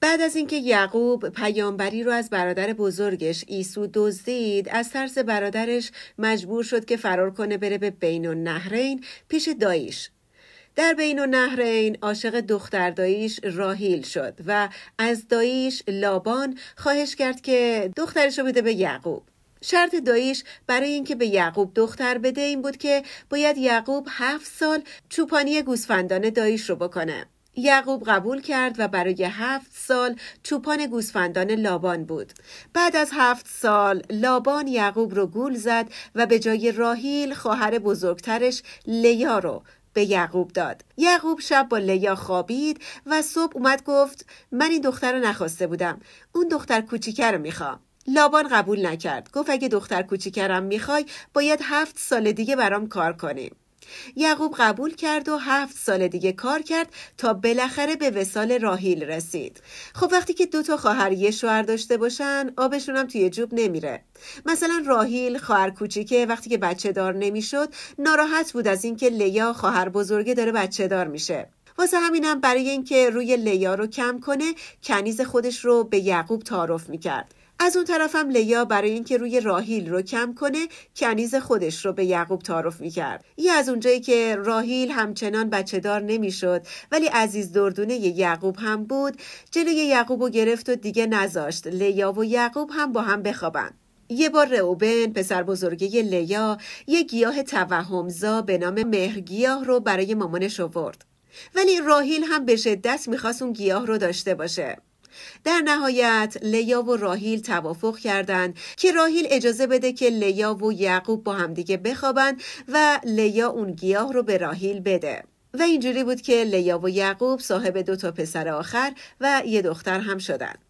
بعد از اینکه یعقوب پیامبری رو از برادر بزرگش ایسو دزدید از ترس برادرش مجبور شد که فرار کنه بره به بین و نهرین پیش داییش در بین و نهرین عاشق دختر داییش راهیل شد و از داییش لابان خواهش کرد که دخترش رو بده به یعقوب شرط داییش برای اینکه به یعقوب دختر بده این بود که باید یعقوب هفت سال چوپانی گوسفندان داییش رو بکنه یعقوب قبول کرد و برای هفت سال چوپان گوسفندان لابان بود بعد از هفت سال لابان یعقوب رو گول زد و به جای راهیل خواهر بزرگترش لیا رو به یعقوب داد یعقوب شب با لیا خوابید و صبح اومد گفت من این دختر رو نخواسته بودم اون دختر کوچیکه رو میخوام لابان قبول نکرد گفت اگه دختر کوچیکرم میخوای باید هفت سال دیگه برام کار کنیم یعقوب قبول کرد و هفت سال دیگه کار کرد تا بالاخره به وسال راهیل رسید خب وقتی که دوتا خواهر یه شوهر داشته باشن آبشون هم توی جوب نمیره مثلا راهیل خواهر کوچیکه وقتی که بچه دار نمیشد ناراحت بود از اینکه لیا خواهر بزرگه داره بچه دار میشه واسه همینم برای اینکه روی لیا رو کم کنه کنیز خودش رو به یعقوب تعارف میکرد از اون طرفم لیا برای اینکه روی راهیل رو کم کنه کنیز خودش رو به یعقوب تعارف میکرد یه از اونجایی که راهیل همچنان بچه دار نمیشد ولی عزیز دردونه یعقوب هم بود جلوی یعقوب رو گرفت و دیگه نذاشت لیا و یعقوب هم با هم بخوابند یه بار روبن پسر بزرگی لیا یه گیاه توهمزا به نام مهرگیاه رو برای مامانش آورد ولی راهیل هم به شدت میخواست اون گیاه رو داشته باشه در نهایت لیا و راهیل توافق کردند که راهیل اجازه بده که لیا و یعقوب با همدیگه بخوابن و لیا اون گیاه رو به راهیل بده و اینجوری بود که لیا و یعقوب صاحب دو تا پسر آخر و یه دختر هم شدند